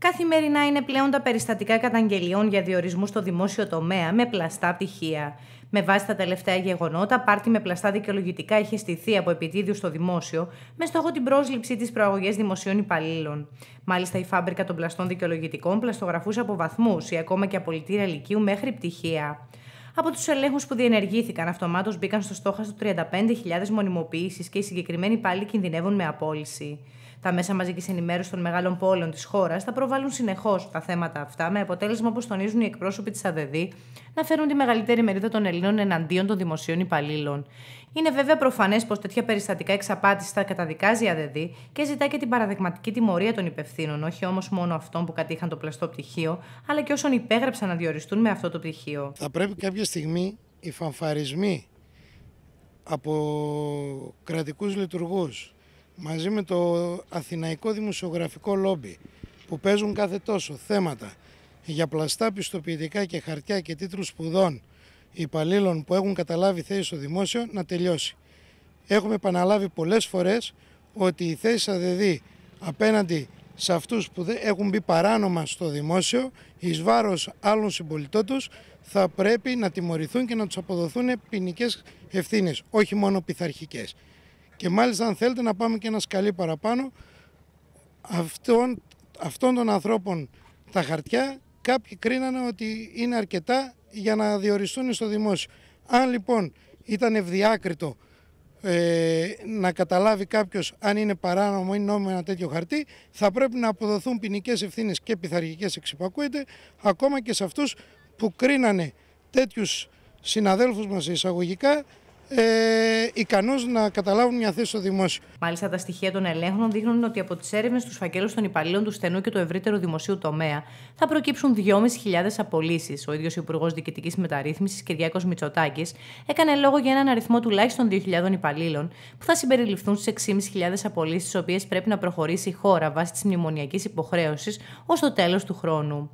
Καθημερινά είναι πλέον τα περιστατικά καταγγελιών για διορισμού στο δημόσιο τομέα με πλαστά πτυχία. Με βάση τα τελευταία γεγονότα, πάρτι με πλαστά δικαιολογητικά είχε στηθεί από επιτίδιου στο δημόσιο, με στόχο την πρόσληψη της προαγωγής δημοσίων υπαλλήλων. Μάλιστα, η φάμπρικα των πλαστών δικαιολογητικών πλαστογραφούσε από βαθμούς ή ακόμα και από λιτήρια λυκείου μέχρι πτυχία. Από τους ελέγχους που διενεργήθηκαν, αυτομάτως μπήκαν στο στόχαστρο 35.000 μονιμοποιήσεις και οι συγκεκριμένοι πάλι κινδυνεύουν με απόλυση τα μέσα μαζικής ενημέρωσης των μεγάλων πόλεων της χώρας θα προβάλλουν συνεχώς τα θέματα αυτά, με αποτέλεσμα, όπως τονίζουν οι εκπρόσωποι της ΑΔΔ, να φέρουν τη μεγαλύτερη μερίδα των Ελλήνων εναντίον των δημοσίων υπαλλήλων. Είναι βέβαια προφανές πως τέτοια περιστατικά εξαπάτηση θα καταδικάζει η ΑΔΔ και ζητά και την παραδειγματική τιμωρία των υπευθύνων, όχι όμως μόνο αυτών που κατήχαν το πλαστό πτυχίο, αλλά και όσων υπέγραψαν να διοριστούν με αυτό το πτυχίο. Θα πρέπει κάποια στιγμή οι φανφαρισμοί από κρατικούς λειτουργούς μαζί με το Αθηναϊκό Δημοσιογραφικό Λόμπι που παίζουν κάθε τόσο θέματα για πλαστά πιστοποιητικά και χαρτιά και τίτλους σπουδών υπαλλήλων που έχουν καταλάβει θέση στο δημόσιο να τελειώσει. Έχουμε επαναλάβει πολλές φορές ότι η θέση δεδει απέναντι σε αυτούς που έχουν μπει παράνομα στο δημόσιο εις βάρος άλλων συμπολιτών θα πρέπει να τιμωρηθούν και να τους αποδοθούν ποινικές ευθύνες, όχι μόνο πειθαρχικές. Και μάλιστα αν θέλετε να πάμε και ένα σκαλί παραπάνω, αυτών, αυτών των ανθρώπων τα χαρτιά κάποιοι κρίνανε ότι είναι αρκετά για να διοριστούν στο δημόσιο. Αν λοιπόν ήταν ευδιάκριτο ε, να καταλάβει κάποιος αν είναι παράνομο ή νόμιμο ένα τέτοιο χαρτί, θα πρέπει να αποδοθούν ποινικές ευθύνες και πειθαρχικές εξυπακούεται, ακόμα και σε αυτούς που κρίνανε τέτοιους συναδέλφους μας εισαγωγικά ε, ικανός να καταλάβουν μια θέση στο δημόσιο. Μάλιστα, τα στοιχεία των ελέγχων δείχνουν ότι από τις έρευνες τους φακέλους των υπαλλήλων του στενού και του ευρύτερου δημοσίου τομέα θα προκύψουν 2.500 απολύσεις. Ο ίδιος Υπουργός Διοικητικής Μεταρρύθμισης Κυριάκος Μητσοτάκης έκανε λόγο για έναν αριθμό τουλάχιστον 2.000 υπαλλήλων που θα συμπεριληφθούν στις 6.500 απολύσεις, τις οποίες πρέπει να προχωρήσει η χώρα βάσει της μνημονιακής υποχρέωσης ως το τέλος του χρόνου.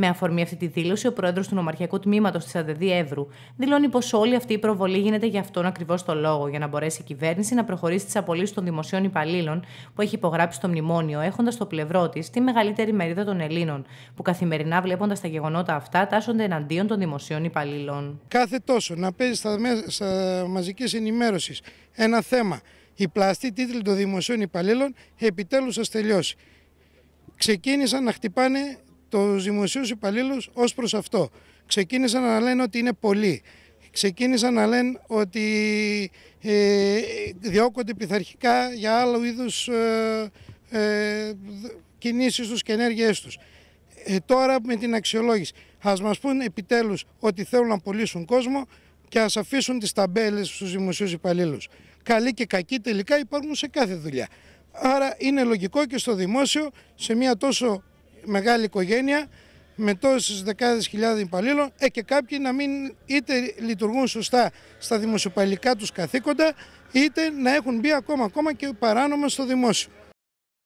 Με αφορμή αυτή τη δήλωση, ο πρόεδρος του Νομαρχιακού Τμήματος της ΑΔΔ Εύρου δηλώνει πως όλη αυτή η προβολή γίνεται για αυτό αυτόν ακριβώ το λόγο, για να μπορέσει η κυβέρνηση να προχωρήσει τις απολύσεις των δημοσίων υπαλλήλων που έχει υπογράψει το μνημόνιο, έχοντας στο πλευρό της τη μεγαλύτερη μερίδα των Ελλήνων, που καθημερινά βλέποντας τα γεγονότα αυτά τάσσονται εναντίον των δημοσίων υπαλλήλων. Κάθε τόσο να παίζει στα μέσα μαζικής ενημέρωσης ένα θέμα. Η πλαστή τίτλη των δημοσίων υπαλλήλων επιτέλους σας τελειώσει. Ξεκίνησαν να χτυπάνε τους δημοσίους υπαλλήλους ως προς αυτό. Ξεκίνησαν να λένε ότι είναι πολλοί ξεκίνησαν να λένε ότι ε, διώκονται πειθαρχικά για άλλο είδους ε, ε, κινήσεις τους και ενέργειές τους. Ε, τώρα με την αξιολόγηση. Ας μας πούν επιτέλους ότι θέλουν να πουλήσουν κόσμο και ας αφήσουν τις ταμπέλες στους δημοσίους υπαλλήλους. Καλή και κακή τελικά υπάρχουν σε κάθε δουλειά. Άρα είναι λογικό και στο δημόσιο, σε μια τόσο μεγάλη οικογένεια, με τόσες δεκάδες χιλιάδες υπαλλήλων ε, και κάποιοι να μην είτε λειτουργούν σωστά στα δημοσιοπαλικά τους καθήκοντα, είτε να έχουν μπει ακόμα, ακόμα και παράνομα στο δημόσιο.